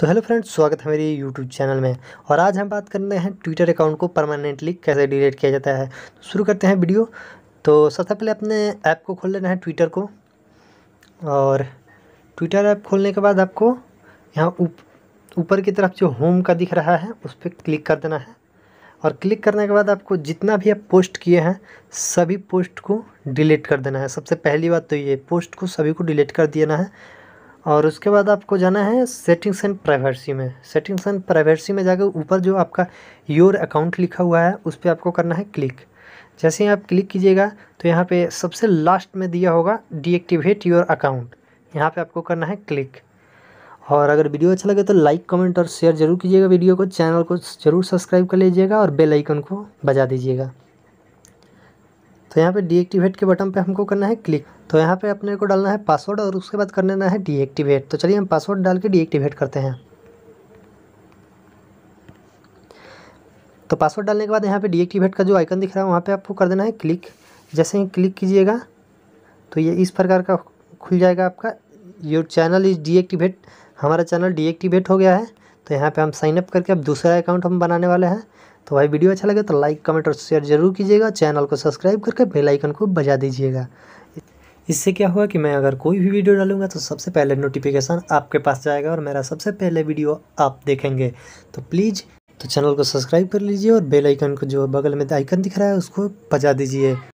तो hello friends स्वागत है मेरे यूट्यूब चैनल में और आज हम बात करने हैं ट्विटर अकाउंट को परमानेंटली कैसे डिलीट किया जाता है तो शुरू करते हैं वीडियो तो सबसे पहले अपने ऐप को खोल लेना है ट्विटर को और ट्विटर ऐप खोलने के बाद आपको यहाँ ऊपर उप, की तरफ जो होम का दिख रहा है उस पर क्लिक कर देना है और क्लिक करने के बाद आपको जितना भी आप पोस्ट किए हैं सभी पोस्ट को डिलीट कर देना है सबसे पहली बात तो ये पोस्ट को सभी को डिलीट कर देना है और उसके बाद आपको जाना है सेटिंग्स एंड प्राइवेसी में सेटिंग्स एंड प्राइवेसी में जाकर ऊपर जो आपका योर अकाउंट लिखा हुआ है उस पर आपको करना है क्लिक जैसे ही आप क्लिक कीजिएगा तो यहाँ पे सबसे लास्ट में दिया होगा डीएक्टिवेट योर अकाउंट यहाँ पे आपको करना है क्लिक और अगर वीडियो अच्छा लगे तो लाइक कमेंट और शेयर जरूर कीजिएगा वीडियो को चैनल को जरूर सब्सक्राइब कर लीजिएगा और बेलाइकन को बजा दीजिएगा तो यहाँ पे डीएक्टिवेट के बटन पे हमको करना है क्लिक तो यहाँ पे अपने को डालना है पासवर्ड और उसके बाद कर लेना है डीएक्टिवेट तो चलिए हम पासवर्ड डाल के डीएक्टिवेट करते हैं तो पासवर्ड डालने के बाद यहाँ पे डीएक्टिवेट का जो आइकन दिख रहा है वहाँ पे आपको कर देना है क्लिक जैसे ही क्लिक कीजिएगा तो ये इस प्रकार का खुल जाएगा आपका योर चैनल इज़ डीएक्टिवेट हमारा चैनल डीएक्टिवेट हो गया है तो यहाँ पे हम साइन अप करके अब दूसरा अकाउंट हम बनाने वाले हैं तो भाई वीडियो अच्छा लगे तो लाइक कमेंट और शेयर जरूर कीजिएगा चैनल को सब्सक्राइब करके बेल आइकन को बजा दीजिएगा इससे क्या हुआ कि मैं अगर कोई भी वीडियो डालूंगा तो सबसे पहले नोटिफिकेशन आपके पास जाएगा और मेरा सबसे पहले वीडियो आप देखेंगे तो प्लीज़ तो चैनल को सब्सक्राइब कर लीजिए और बेल आइकन को जो बगल में आइकन दिख रहा है उसको बजा दीजिए